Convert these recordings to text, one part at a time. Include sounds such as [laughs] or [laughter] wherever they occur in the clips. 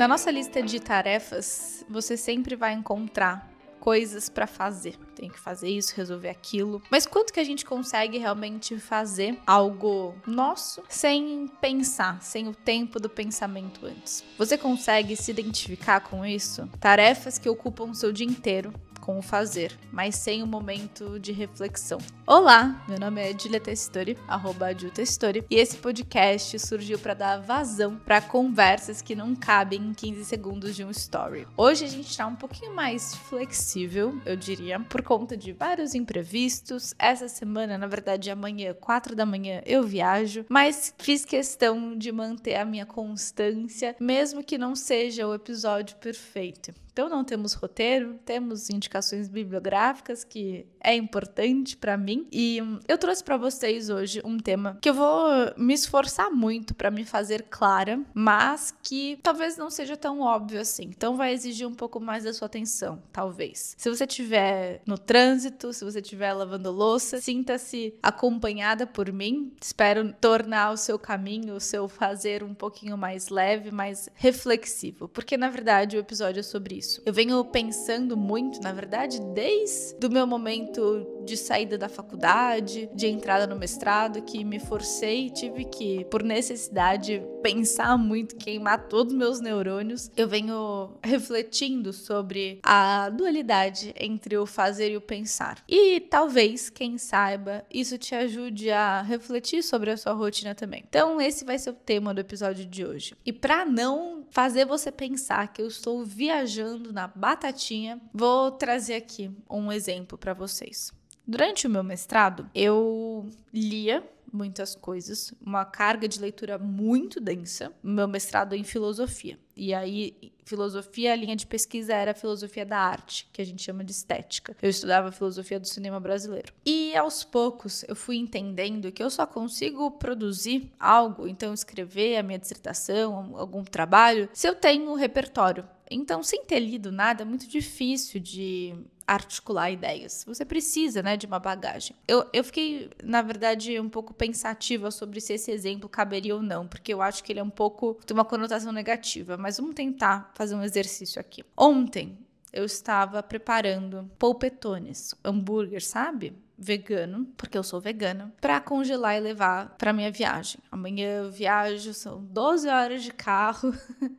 Na nossa lista de tarefas, você sempre vai encontrar coisas para fazer. Tem que fazer isso, resolver aquilo. Mas quanto que a gente consegue realmente fazer algo nosso sem pensar, sem o tempo do pensamento antes? Você consegue se identificar com isso? Tarefas que ocupam o seu dia inteiro, com o fazer, mas sem o um momento de reflexão. Olá, meu nome é Julia Testori, arroba Testori, e esse podcast surgiu para dar vazão para conversas que não cabem em 15 segundos de um story. Hoje a gente está um pouquinho mais flexível, eu diria, por conta de vários imprevistos. Essa semana, na verdade, amanhã, 4 da manhã, eu viajo, mas fiz questão de manter a minha constância, mesmo que não seja o episódio perfeito. Então, não temos roteiro, temos indicações bibliográficas, que é importante para mim. E eu trouxe para vocês hoje um tema que eu vou me esforçar muito para me fazer clara, mas que talvez não seja tão óbvio assim. Então, vai exigir um pouco mais da sua atenção, talvez. Se você estiver no trânsito, se você estiver lavando louça, sinta-se acompanhada por mim. Espero tornar o seu caminho, o seu fazer um pouquinho mais leve, mais reflexivo, porque na verdade o episódio é sobre isso isso. Eu venho pensando muito, na verdade, desde o meu momento de saída da faculdade, de entrada no mestrado, que me forcei e tive que, por necessidade, pensar muito, queimar todos os meus neurônios. Eu venho refletindo sobre a dualidade entre o fazer e o pensar. E talvez, quem saiba, isso te ajude a refletir sobre a sua rotina também. Então, esse vai ser o tema do episódio de hoje. E para não fazer você pensar que eu estou viajando na batatinha, vou trazer aqui um exemplo para vocês. Durante o meu mestrado, eu lia muitas coisas, uma carga de leitura muito densa, meu mestrado é em filosofia. E aí, filosofia, a linha de pesquisa era filosofia da arte, que a gente chama de estética. Eu estudava filosofia do cinema brasileiro. E aos poucos eu fui entendendo que eu só consigo produzir algo, então escrever a minha dissertação, algum trabalho, se eu tenho o um repertório então, sem ter lido nada, é muito difícil de articular ideias. Você precisa, né, de uma bagagem. Eu, eu fiquei, na verdade, um pouco pensativa sobre se esse exemplo caberia ou não, porque eu acho que ele é um pouco tem uma conotação negativa, mas vamos tentar fazer um exercício aqui. Ontem eu estava preparando polpetones, hambúrguer, sabe? vegano, porque eu sou vegana, para congelar e levar para minha viagem. Amanhã eu viajo, são 12 horas de carro [laughs]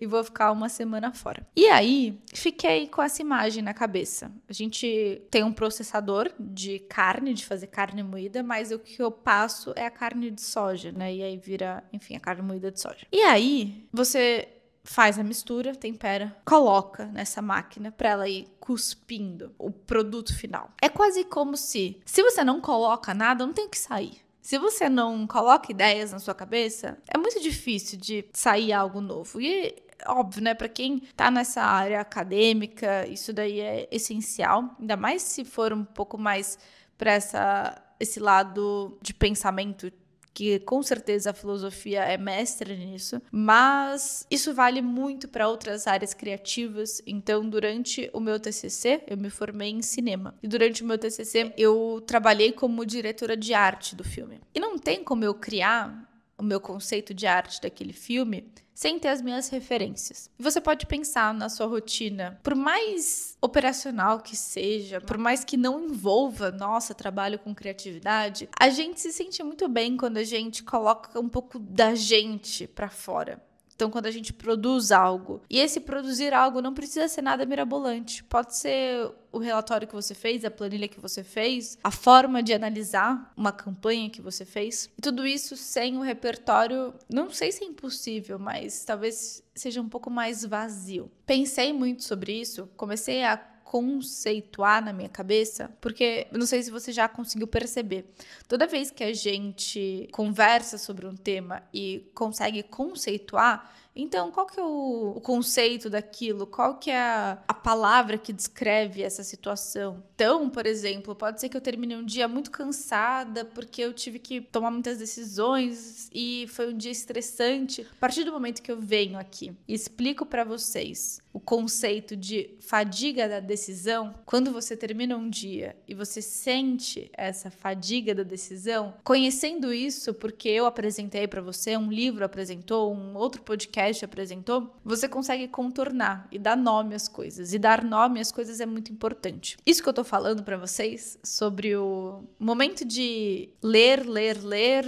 e vou ficar uma semana fora. E aí, fiquei com essa imagem na cabeça. A gente tem um processador de carne, de fazer carne moída, mas o que eu passo é a carne de soja, né? E aí vira, enfim, a carne moída de soja. E aí, você faz a mistura, tempera, coloca nessa máquina para ela ir cuspindo o produto final. É quase como se, se você não coloca nada, não tem o que sair. Se você não coloca ideias na sua cabeça, é muito difícil de sair algo novo. E óbvio, né? Para quem tá nessa área acadêmica, isso daí é essencial, ainda mais se for um pouco mais para essa esse lado de pensamento que com certeza a filosofia é mestra nisso, mas isso vale muito para outras áreas criativas. Então, durante o meu TCC, eu me formei em cinema. E durante o meu TCC, eu trabalhei como diretora de arte do filme. E não tem como eu criar o meu conceito de arte daquele filme sem ter as minhas referências. Você pode pensar na sua rotina, por mais operacional que seja, por mais que não envolva, nossa, trabalho com criatividade, a gente se sente muito bem quando a gente coloca um pouco da gente para fora. Então, quando a gente produz algo, e esse produzir algo não precisa ser nada mirabolante, pode ser o relatório que você fez, a planilha que você fez, a forma de analisar uma campanha que você fez. E tudo isso sem o repertório, não sei se é impossível, mas talvez seja um pouco mais vazio. Pensei muito sobre isso, comecei a conceituar na minha cabeça, porque não sei se você já conseguiu perceber. Toda vez que a gente conversa sobre um tema e consegue conceituar, então, qual que é o, o conceito daquilo? Qual que é a, a, palavra que descreve essa situação? Então, por exemplo, pode ser que eu termine um dia muito cansada porque eu tive que tomar muitas decisões e foi um dia estressante. A partir do momento que eu venho aqui e explico para vocês o conceito de fadiga da decisão, quando você termina um dia e você sente essa fadiga da decisão, conhecendo isso, porque eu apresentei para você, um livro apresentou, um outro podcast podcast apresentou, você consegue contornar e dar nome às coisas. E dar nome às coisas é muito importante. Isso que eu tô falando para vocês sobre o momento de ler, ler, ler,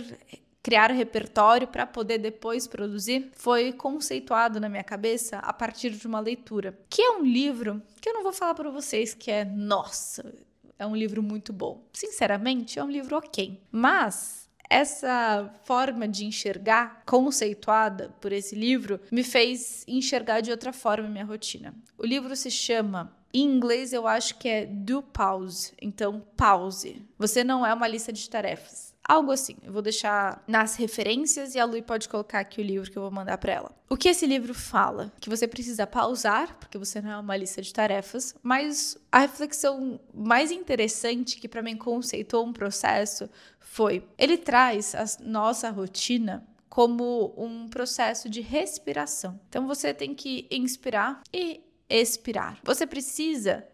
criar repertório para poder depois produzir foi conceituado na minha cabeça a partir de uma leitura, que é um livro que eu não vou falar para vocês que é nossa, é um livro muito bom. Sinceramente, é um livro ok, mas essa forma de enxergar, conceituada por esse livro, me fez enxergar de outra forma minha rotina. O livro se chama em inglês eu acho que é do pause, então pause. Você não é uma lista de tarefas. Algo assim. Eu vou deixar nas referências e a Lui pode colocar aqui o livro que eu vou mandar para ela. O que esse livro fala? Que você precisa pausar, porque você não é uma lista de tarefas, mas a reflexão mais interessante que para mim conceitou um processo foi: ele traz a nossa rotina como um processo de respiração. Então você tem que inspirar e expirar. Você precisa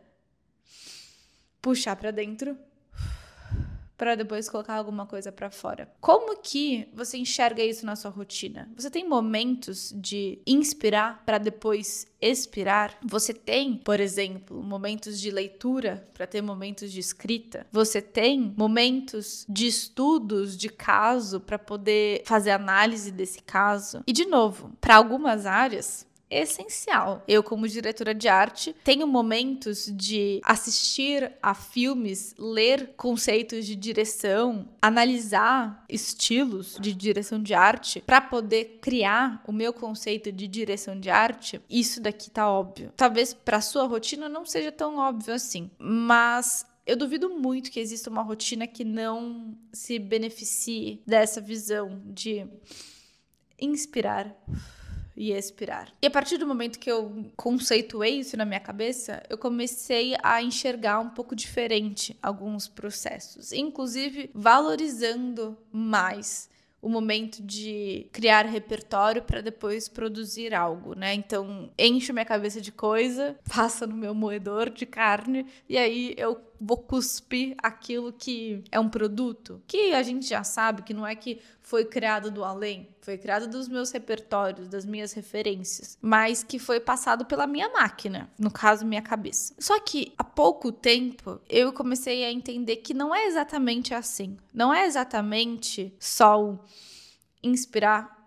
puxar para dentro para depois colocar alguma coisa para fora. Como que você enxerga isso na sua rotina? Você tem momentos de inspirar para depois expirar? Você tem, por exemplo, momentos de leitura para ter momentos de escrita? Você tem momentos de estudos de caso para poder fazer análise desse caso? E de novo, para algumas áreas, essencial. Eu, como diretora de arte, tenho momentos de assistir a filmes, ler conceitos de direção, analisar estilos de direção de arte para poder criar o meu conceito de direção de arte. Isso daqui tá óbvio. Talvez para sua rotina não seja tão óbvio assim, mas eu duvido muito que exista uma rotina que não se beneficie dessa visão de inspirar e expirar. E a partir do momento que eu conceituei isso na minha cabeça, eu comecei a enxergar um pouco diferente alguns processos, inclusive valorizando mais o momento de criar repertório para depois produzir algo, né? Então, encho minha cabeça de coisa, [laughs] passa no meu moedor de carne e aí eu vou cuspir aquilo que é um produto, que a gente já sabe que não é que foi criado do além, foi criado dos meus repertórios, das minhas referências, mas que foi passado pela minha máquina, no caso, minha cabeça. Só que há pouco tempo eu comecei a entender que não é exatamente assim. Não é exatamente só o inspirar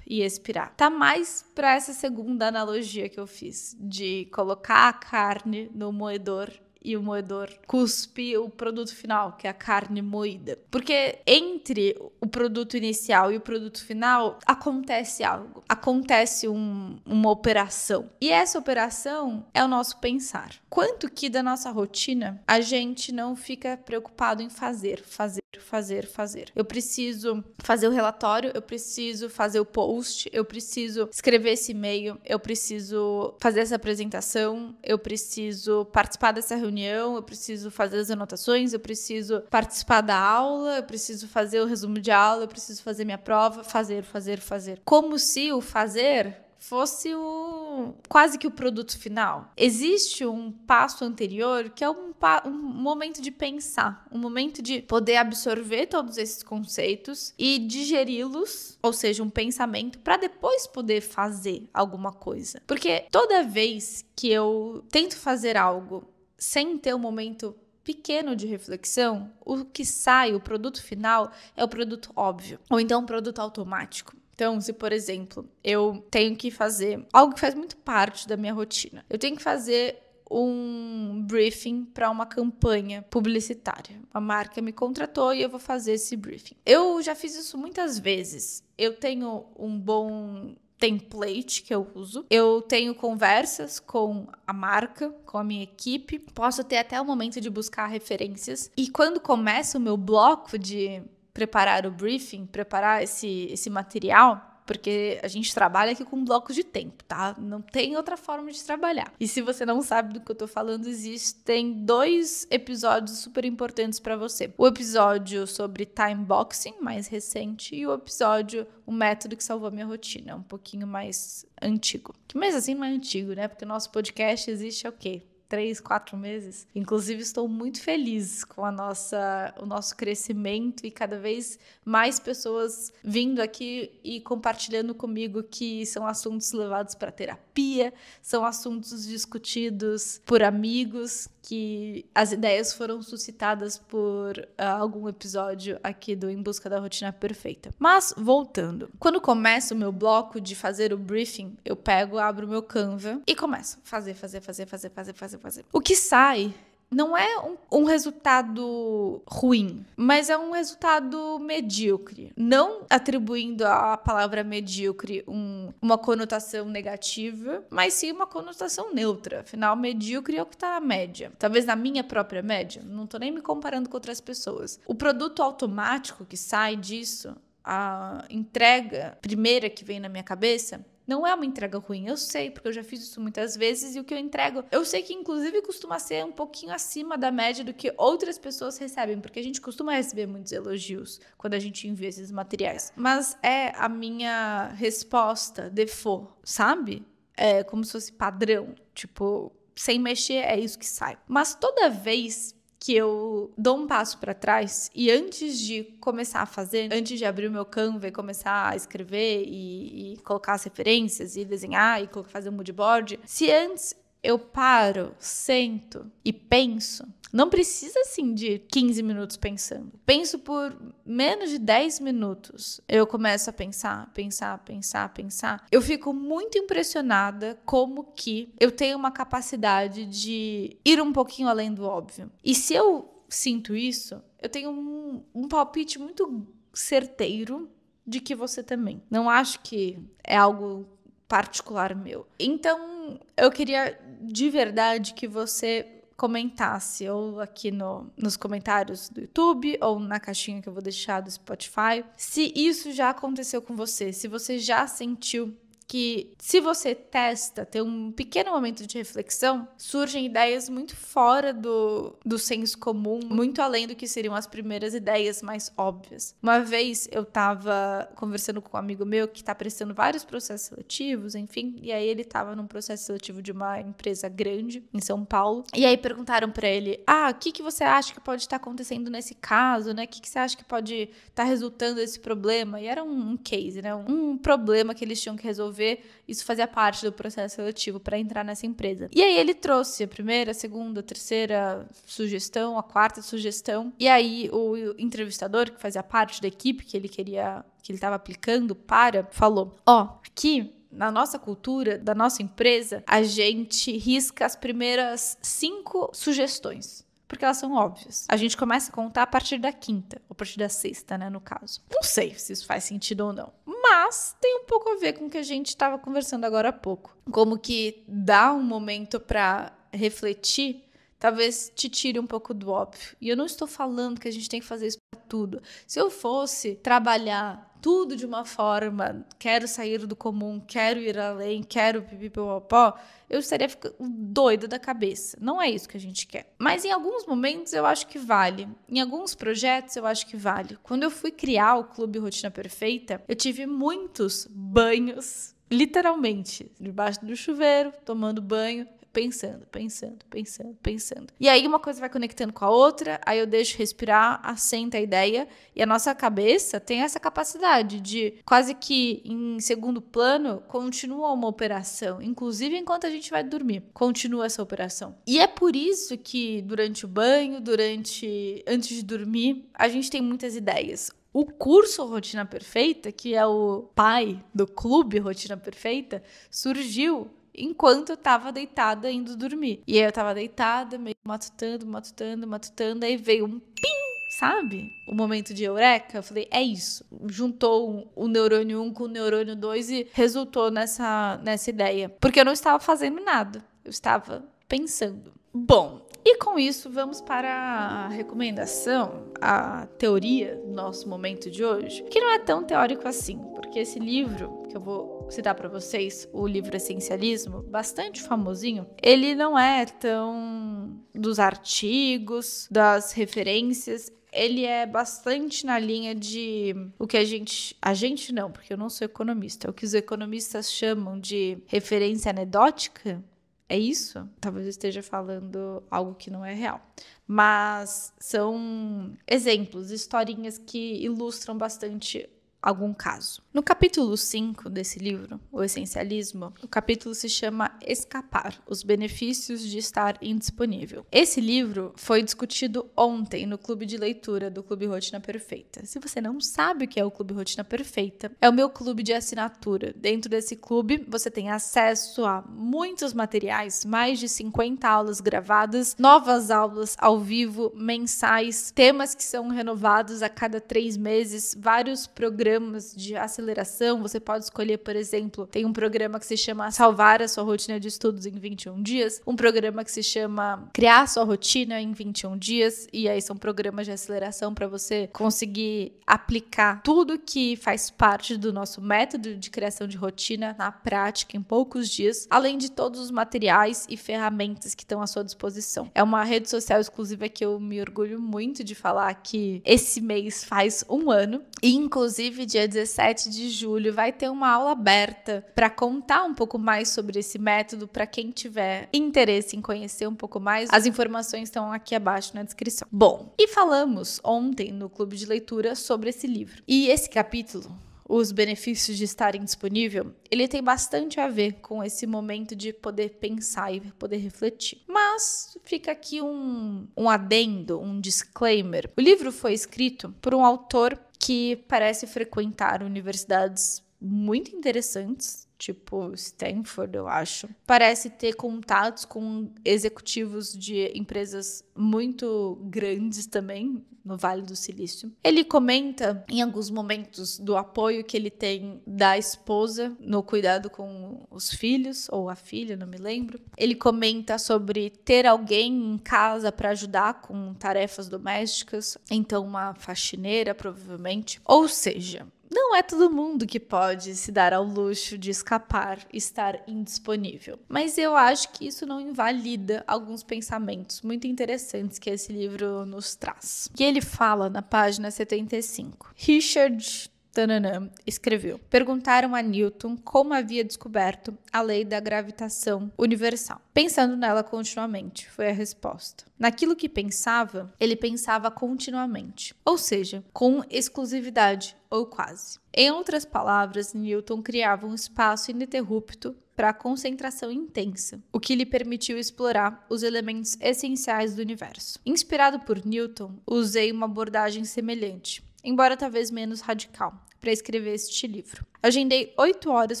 e expirar. Tá mais para essa segunda analogia que eu fiz de colocar a carne no moedor e o moedor cuspe o produto final, que é a carne moída. Porque entre o produto inicial e o produto final acontece algo, acontece um, uma operação. E essa operação é o nosso pensar. Quanto que da nossa rotina a gente não fica preocupado em fazer, fazer, fazer, fazer. Eu preciso fazer o relatório, eu preciso fazer o post, eu preciso escrever esse e-mail, eu preciso fazer essa apresentação, eu preciso participar dessa reunião reunião, eu preciso fazer as anotações, eu preciso participar da aula, eu preciso fazer o resumo de aula, eu preciso fazer minha prova, fazer, fazer, fazer. Como se o fazer fosse o quase que o produto final. Existe um passo anterior que é um, um, momento de pensar, um momento de poder absorver todos esses conceitos e digeri-los, ou seja, um pensamento para depois poder fazer alguma coisa. Porque toda vez que eu tento fazer algo sem ter um momento pequeno de reflexão, o que sai, o produto final, é o produto óbvio, ou então um produto automático. Então, se por exemplo, eu tenho que fazer algo que faz muito parte da minha rotina, eu tenho que fazer um briefing para uma campanha publicitária. A marca me contratou e eu vou fazer esse briefing. Eu já fiz isso muitas vezes. Eu tenho um bom template que eu uso. Eu tenho conversas com a marca, com a minha equipe. Posso ter até o momento de buscar referências. E quando começa o meu bloco de preparar o briefing, preparar esse, esse material, porque a gente trabalha aqui com blocos de tempo, tá? Não tem outra forma de trabalhar. E se você não sabe do que eu tô falando, existem dois episódios super importantes para você. O episódio sobre time boxing, mais recente, e o episódio O Método que Salvou Minha Rotina, um pouquinho mais antigo. Que mais assim não é antigo, né? Porque o nosso podcast existe há o quê? três, quatro meses. Inclusive, estou muito feliz com a nossa, o nosso crescimento e cada vez mais pessoas vindo aqui e compartilhando comigo que são assuntos levados para terapia, são assuntos discutidos por amigos que as ideias foram suscitadas por uh, algum episódio aqui do Em Busca da Rotina Perfeita. Mas voltando, quando começa o meu bloco de fazer o briefing, eu pego, abro meu Canva e começo a fazer, fazer, fazer, fazer, fazer, fazer, fazer. O que sai não é um, um, resultado ruim, mas é um resultado medíocre. Não atribuindo à palavra medíocre um, uma conotação negativa, mas sim uma conotação neutra. Afinal, medíocre é o que está na média. Talvez na minha própria média, não estou nem me comparando com outras pessoas. O produto automático que sai disso a entrega primeira que vem na minha cabeça não é uma entrega ruim, eu sei, porque eu já fiz isso muitas vezes e o que eu entrego, eu sei que inclusive costuma ser um pouquinho acima da média do que outras pessoas recebem, porque a gente costuma receber muitos elogios quando a gente envia esses materiais. Mas é a minha resposta default, sabe? É como se fosse padrão, tipo, sem mexer é isso que sai. Mas toda vez que eu dou um passo para trás e antes de começar a fazer, antes de abrir o meu Canva e começar a escrever e, e colocar as referências e desenhar e fazer um moodboard, se antes eu paro, sento e penso. Não precisa assim de 15 minutos pensando. Penso por menos de 10 minutos. Eu começo a pensar, pensar, pensar, pensar. Eu fico muito impressionada como que eu tenho uma capacidade de ir um pouquinho além do óbvio. E se eu sinto isso, eu tenho um, um palpite muito certeiro de que você também. Não acho que é algo particular meu. Então, eu queria de verdade que você comentasse, ou aqui no, nos comentários do YouTube, ou na caixinha que eu vou deixar do Spotify, se isso já aconteceu com você, se você já sentiu que, se você testa, tem um pequeno momento de reflexão, surgem ideias muito fora do, do senso comum, muito além do que seriam as primeiras ideias mais óbvias. Uma vez eu estava conversando com um amigo meu que está prestando vários processos seletivos, enfim, e aí ele estava num processo seletivo de uma empresa grande em São Paulo, e aí perguntaram para ele: ah, o que, que você acha que pode estar tá acontecendo nesse caso, né? O que, que você acha que pode estar tá resultando esse problema? E era um, um case, né? Um problema que eles tinham que resolver isso fazia parte do processo seletivo para entrar nessa empresa. E aí ele trouxe a primeira, a segunda, a terceira sugestão, a quarta sugestão. E aí o entrevistador que fazia parte da equipe que ele queria, que ele estava aplicando para, falou: "Ó, oh, aqui na nossa cultura, da nossa empresa, a gente risca as primeiras cinco sugestões. Porque elas são óbvias. A gente começa a contar a partir da quinta, ou a partir da sexta, né, no caso. Não sei se isso faz sentido ou não mas tem um pouco a ver com o que a gente estava conversando agora há pouco. Como que dá um momento para refletir talvez te tire um pouco do óbvio. E eu não estou falando que a gente tem que fazer isso para tudo. Se eu fosse trabalhar tudo de uma forma, quero sair do comum, quero ir além, quero pipipopó, eu estaria ficando doida da cabeça. Não é isso que a gente quer. Mas em alguns momentos eu acho que vale. Em alguns projetos eu acho que vale. Quando eu fui criar o Clube Rotina Perfeita, eu tive muitos banhos literalmente, debaixo do chuveiro, tomando banho, pensando, pensando, pensando, pensando. E aí uma coisa vai conectando com a outra, aí eu deixo respirar, assenta a ideia, e a nossa cabeça tem essa capacidade de quase que em segundo plano continua uma operação, inclusive enquanto a gente vai dormir, continua essa operação. E é por isso que durante o banho, durante antes de dormir, a gente tem muitas ideias. O curso Rotina Perfeita, que é o pai do clube Rotina Perfeita, surgiu enquanto eu tava deitada indo dormir. E aí eu tava deitada, meio matutando, matutando, matutando, aí veio um pim! Sabe? O momento de eureka, eu falei, é isso. Juntou o neurônio 1 com o neurônio 2 e resultou nessa, nessa ideia. Porque eu não estava fazendo nada. Eu estava pensando. Bom, e com isso vamos para a recomendação, a teoria do nosso momento de hoje, que não é tão teórico assim, porque esse livro que eu vou citar para vocês, o livro Essencialismo, bastante famosinho, ele não é tão dos artigos, das referências, ele é bastante na linha de o que a gente. A gente não, porque eu não sou economista. É o que os economistas chamam de referência anedótica, é isso? Talvez eu esteja falando algo que não é real. Mas são exemplos, historinhas que ilustram bastante algum caso. No capítulo 5 desse livro, O Essencialismo, o capítulo se chama Escapar: Os Benefícios de Estar Indisponível. Esse livro foi discutido ontem no clube de leitura do Clube Rotina Perfeita. Se você não sabe o que é o Clube Rotina Perfeita, é o meu clube de assinatura. Dentro desse clube, você tem acesso a muitos materiais, mais de 50 aulas gravadas, novas aulas ao vivo, mensais, temas que são renovados a cada três meses, vários programas programas de aceleração. Você pode escolher, por exemplo, tem um programa que se chama Salvar a sua rotina de estudos em 21 dias, um programa que se chama Criar a sua rotina em 21 dias, e aí são programas de aceleração para você conseguir aplicar tudo que faz parte do nosso método de criação de rotina na prática em poucos dias, além de todos os materiais e ferramentas que estão à sua disposição. É uma rede social exclusiva que eu me orgulho muito de falar que esse mês faz um ano, e inclusive Inclusive, dia 17 de julho vai ter uma aula aberta para contar um pouco mais sobre esse método para quem tiver interesse em conhecer um pouco mais. As informações estão aqui abaixo na descrição. Bom, e falamos ontem no clube de leitura sobre esse livro. E esse capítulo os benefícios de estarem disponível, ele tem bastante a ver com esse momento de poder pensar e poder refletir. Mas fica aqui um, um adendo, um disclaimer. O livro foi escrito por um autor que parece frequentar universidades muito interessantes, tipo Stanford, eu acho. Parece ter contatos com executivos de empresas muito grandes também no Vale do Silício. Ele comenta em alguns momentos do apoio que ele tem da esposa no cuidado com os filhos ou a filha, não me lembro. Ele comenta sobre ter alguém em casa para ajudar com tarefas domésticas, então uma faxineira provavelmente. Ou seja, não é todo mundo que pode se dar ao luxo de escapar, estar indisponível. Mas eu acho que isso não invalida alguns pensamentos muito interessantes que esse livro nos traz. E ele fala na página 75. Richard tananã, escreveu. Perguntaram a Newton como havia descoberto a lei da gravitação universal. Pensando nela continuamente, foi a resposta. Naquilo que pensava, ele pensava continuamente, ou seja, com exclusividade ou quase. Em outras palavras, Newton criava um espaço ininterrupto para concentração intensa, o que lhe permitiu explorar os elementos essenciais do universo. Inspirado por Newton, usei uma abordagem semelhante, embora talvez menos radical para escrever este livro. Agendei 8 horas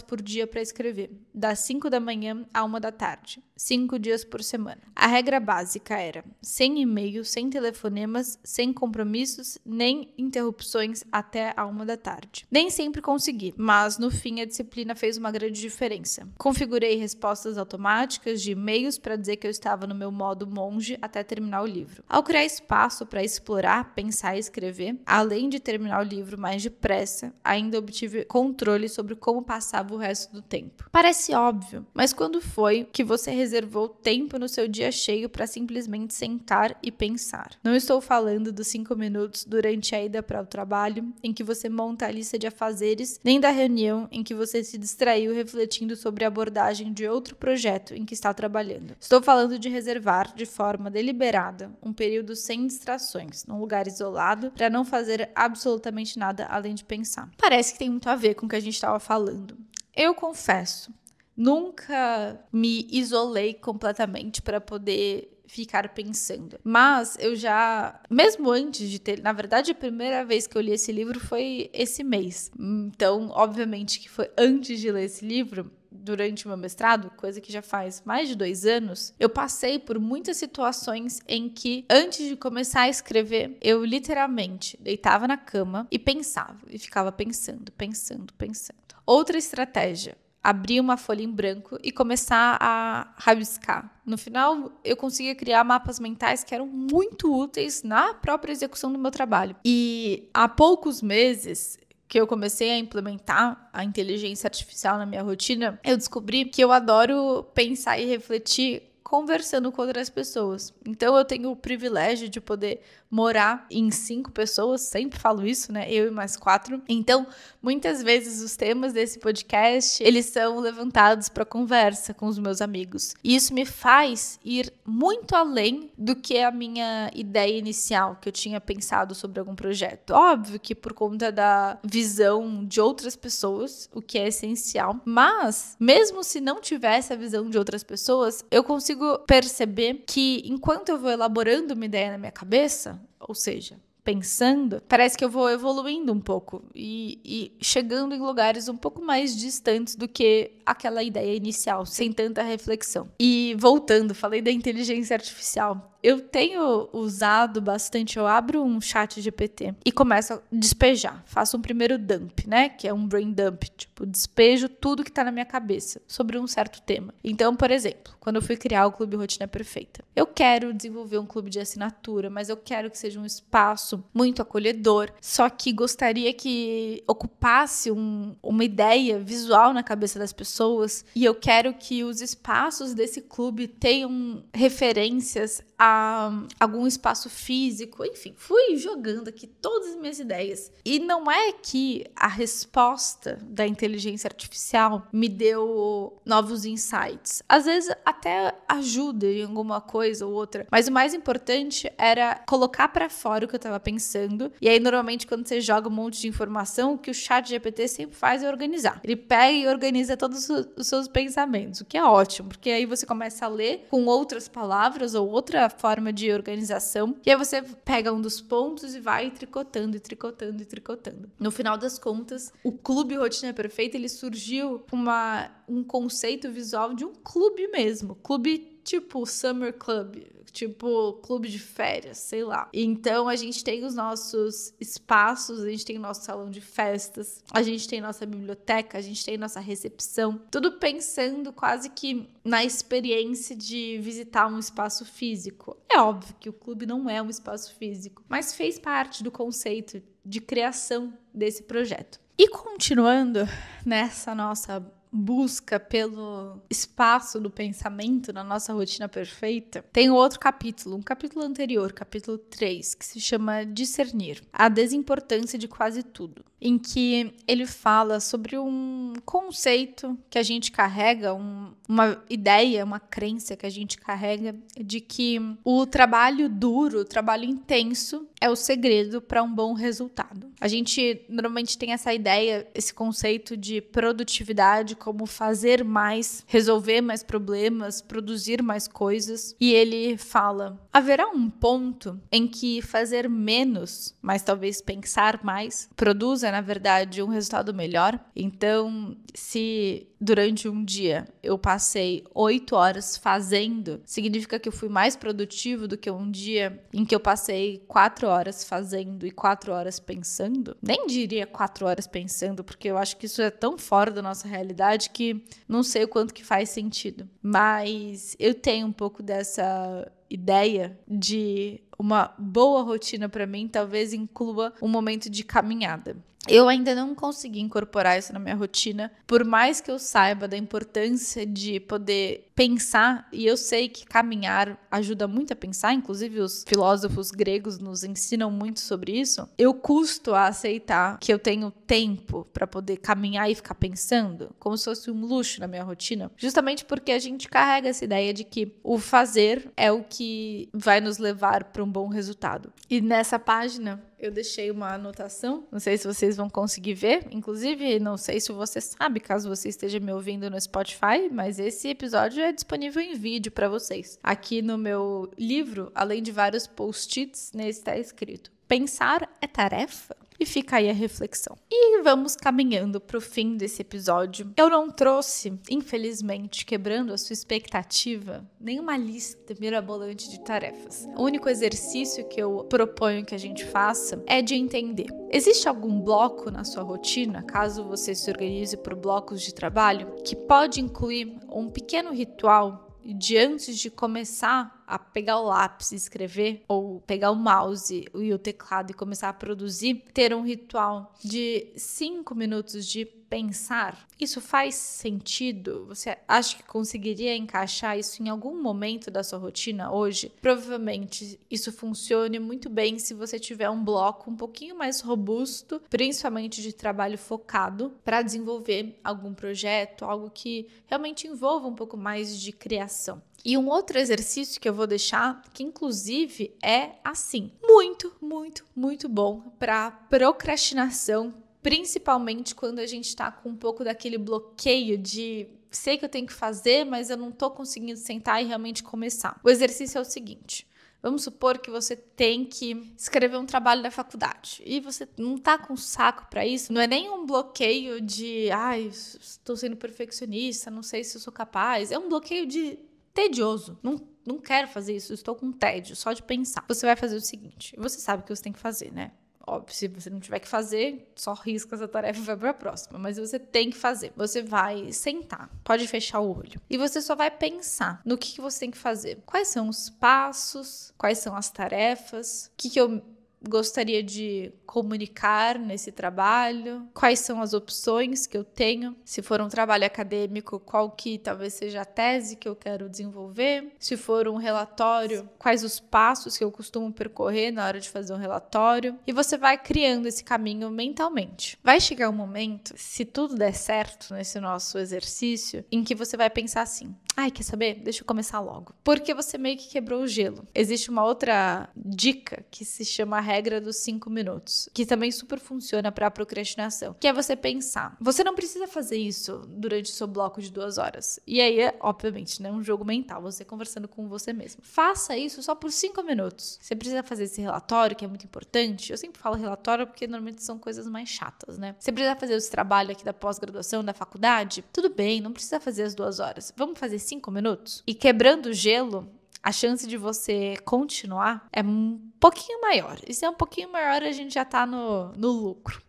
por dia para escrever, das 5 da manhã à 1 da tarde, 5 dias por semana. A regra básica era: sem e-mail, sem telefonemas, sem compromissos, nem interrupções até a 1 da tarde. Nem sempre consegui, mas no fim a disciplina fez uma grande diferença. Configurei respostas automáticas de e-mails para dizer que eu estava no meu modo monge até terminar o livro. Ao criar espaço para explorar, pensar e escrever, além de terminar o livro mais depressa, ainda obtive controle controle sobre como passava o resto do tempo. Parece óbvio, mas quando foi que você reservou tempo no seu dia cheio para simplesmente sentar e pensar? Não estou falando dos cinco minutos durante a ida para o trabalho, em que você monta a lista de afazeres, nem da reunião em que você se distraiu refletindo sobre a abordagem de outro projeto em que está trabalhando. Estou falando de reservar de forma deliberada um período sem distrações, num lugar isolado, para não fazer absolutamente nada além de pensar. Parece que tem muito a ver com o que a gente estava falando. Eu confesso, nunca me isolei completamente para poder ficar pensando. Mas eu já, mesmo antes de ter, na verdade, a primeira vez que eu li esse livro foi esse mês. Então, obviamente que foi antes de ler esse livro, durante o meu mestrado, coisa que já faz mais de dois anos, eu passei por muitas situações em que, antes de começar a escrever, eu literalmente deitava na cama e pensava, e ficava pensando, pensando, pensando. Outra estratégia. Abrir uma folha em branco e começar a rabiscar. No final, eu conseguia criar mapas mentais que eram muito úteis na própria execução do meu trabalho. E há poucos meses que eu comecei a implementar a inteligência artificial na minha rotina, eu descobri que eu adoro pensar e refletir conversando com outras pessoas. Então eu tenho o privilégio de poder morar em cinco pessoas, sempre falo isso, né? Eu e mais quatro. Então, muitas vezes os temas desse podcast, eles são levantados para conversa com os meus amigos. E isso me faz ir muito além do que é a minha ideia inicial que eu tinha pensado sobre algum projeto. Óbvio que por conta da visão de outras pessoas, o que é essencial, mas mesmo se não tivesse a visão de outras pessoas, eu consigo perceber que enquanto eu vou elaborando uma ideia na minha cabeça, ou seja, pensando, parece que eu vou evoluindo um pouco e, e chegando em lugares um pouco mais distantes do que aquela ideia inicial, sem tanta reflexão. E voltando, falei da inteligência artificial eu tenho usado bastante, eu abro um chat GPT e começo a despejar. Faço um primeiro dump, né? Que é um brain dump, tipo, despejo tudo que tá na minha cabeça sobre um certo tema. Então, por exemplo, quando eu fui criar o Clube Rotina Perfeita, eu quero desenvolver um clube de assinatura, mas eu quero que seja um espaço muito acolhedor, só que gostaria que ocupasse um, uma ideia visual na cabeça das pessoas. E eu quero que os espaços desse clube tenham referências a algum espaço físico. Enfim, fui jogando aqui todas as minhas ideias. E não é que a resposta da inteligência artificial me deu novos insights. Às vezes até ajuda em alguma coisa ou outra, mas o mais importante era colocar para fora o que eu estava estava pensando. E aí, normalmente, quando você joga um monte de informação, o que o chat GPT sempre faz é organizar. Ele pega e organiza todos os seus pensamentos, o que é ótimo, porque aí você começa a ler com outras palavras ou outra forma de organização. E aí você pega um dos pontos e vai tricotando e tricotando e tricotando. No final das contas, o Clube Rotina Perfeita ele surgiu com uma um conceito visual de um clube mesmo, clube tipo Summer Club, tipo clube de férias, sei lá. Então a gente tem os nossos espaços, a gente tem o nosso salão de festas, a gente tem nossa biblioteca, a gente tem nossa recepção, tudo pensando quase que na experiência de visitar um espaço físico. É óbvio que o clube não é um espaço físico, mas fez parte do conceito de criação desse projeto. E continuando nessa nossa busca pelo espaço do pensamento na nossa rotina perfeita, tem outro capítulo, um capítulo anterior, capítulo 3, que se chama Discernir a desimportância de quase tudo, em que ele fala sobre um conceito que a gente carrega, um, uma ideia, uma crença que a gente carrega de que o trabalho duro, o trabalho intenso, é o segredo para um bom resultado. A gente normalmente tem essa ideia, esse conceito de produtividade como fazer mais, resolver mais problemas, produzir mais coisas. E ele fala: haverá um ponto em que fazer menos, mas talvez pensar mais, produza, na verdade, um resultado melhor. Então, se durante um dia eu passei oito horas fazendo, significa que eu fui mais produtivo do que um dia em que eu passei quatro horas fazendo e quatro horas pensando? Nem diria quatro horas pensando, porque eu acho que isso é tão fora da nossa realidade que não sei o quanto que faz sentido. Mas eu tenho um pouco dessa ideia de uma boa rotina para mim talvez inclua um momento de caminhada eu ainda não consegui incorporar isso na minha rotina, por mais que eu saiba da importância de poder pensar, e eu sei que caminhar ajuda muito a pensar, inclusive os filósofos gregos nos ensinam muito sobre isso. Eu custo a aceitar que eu tenho tempo para poder caminhar e ficar pensando, como se fosse um luxo na minha rotina, justamente porque a gente carrega essa ideia de que o fazer é o que vai nos levar para um bom resultado. E nessa página eu deixei uma anotação, não sei se vocês vão conseguir ver, inclusive, não sei se você sabe, caso você esteja me ouvindo no Spotify, mas esse episódio é disponível em vídeo para vocês. Aqui no meu livro, além de vários post-its, nesse está escrito: Pensar é tarefa? E fica aí a reflexão. E vamos caminhando para o fim desse episódio. Eu não trouxe, infelizmente, quebrando a sua expectativa, nenhuma lista mirabolante de tarefas. O único exercício que eu proponho que a gente faça é de entender. Existe algum bloco na sua rotina, caso você se organize por blocos de trabalho, que pode incluir um pequeno ritual de antes de começar a pegar o lápis e escrever, ou pegar o mouse e o teclado e começar a produzir, ter um ritual de cinco minutos de pensar? Isso faz sentido? Você acha que conseguiria encaixar isso em algum momento da sua rotina hoje? Provavelmente isso funcione muito bem se você tiver um bloco um pouquinho mais robusto, principalmente de trabalho focado, para desenvolver algum projeto, algo que realmente envolva um pouco mais de criação. E um outro exercício que eu vou deixar, que inclusive é assim, muito, muito, muito bom para procrastinação principalmente quando a gente está com um pouco daquele bloqueio de sei que eu tenho que fazer, mas eu não estou conseguindo sentar e realmente começar. O exercício é o seguinte. Vamos supor que você tem que escrever um trabalho da faculdade e você não tá com saco para isso. Não é nem um bloqueio de, ai, ah, estou sendo perfeccionista, não sei se eu sou capaz. É um bloqueio de tedioso. Não, não quero fazer isso, estou com tédio só de pensar. Você vai fazer o seguinte: você sabe o que você tem que fazer, né? Óbvio, se você não tiver que fazer, só risca essa tarefa e vai para a próxima. Mas você tem que fazer. Você vai sentar, pode fechar o olho. E você só vai pensar no que, que você tem que fazer. Quais são os passos, quais são as tarefas, o que, que eu gostaria de comunicar nesse trabalho, quais são as opções que eu tenho, se for um trabalho acadêmico, qual que talvez seja a tese que eu quero desenvolver, se for um relatório, quais os passos que eu costumo percorrer na hora de fazer um relatório, e você vai criando esse caminho mentalmente. Vai chegar um momento, se tudo der certo nesse nosso exercício, em que você vai pensar assim: ai, quer saber? Deixa eu começar logo. Porque você meio que quebrou o gelo. Existe uma outra dica que se chama a regra dos cinco minutos, que também super funciona para procrastinação, que é você pensar. Você não precisa fazer isso durante o seu bloco de duas horas. E aí, é, obviamente, né, um jogo mental, você conversando com você mesmo. Faça isso só por cinco minutos. Você precisa fazer esse relatório, que é muito importante. Eu sempre falo relatório porque normalmente são coisas mais chatas, né? Você precisa fazer esse trabalho aqui da pós-graduação, da faculdade? Tudo bem, não precisa fazer as duas horas. Vamos fazer minutos. E quebrando o gelo, a chance de você continuar é um pouquinho maior. E se é um pouquinho maior, a gente já tá no, no lucro.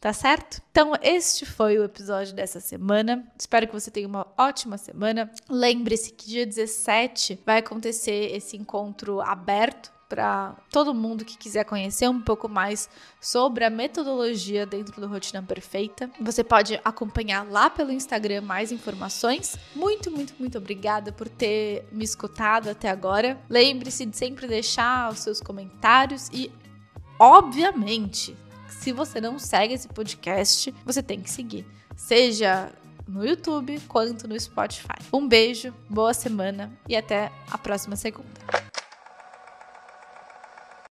Tá certo? Então, este foi o episódio dessa semana. Espero que você tenha uma ótima semana. Lembre-se que dia 17 vai acontecer esse encontro aberto para todo mundo que quiser conhecer um pouco mais sobre a metodologia dentro do Rotina Perfeita. Você pode acompanhar lá pelo Instagram mais informações. Muito, muito, muito obrigada por ter me escutado até agora. Lembre-se de sempre deixar os seus comentários e, obviamente, se você não segue esse podcast, você tem que seguir. Seja no YouTube quanto no Spotify. Um beijo, boa semana e até a próxima segunda.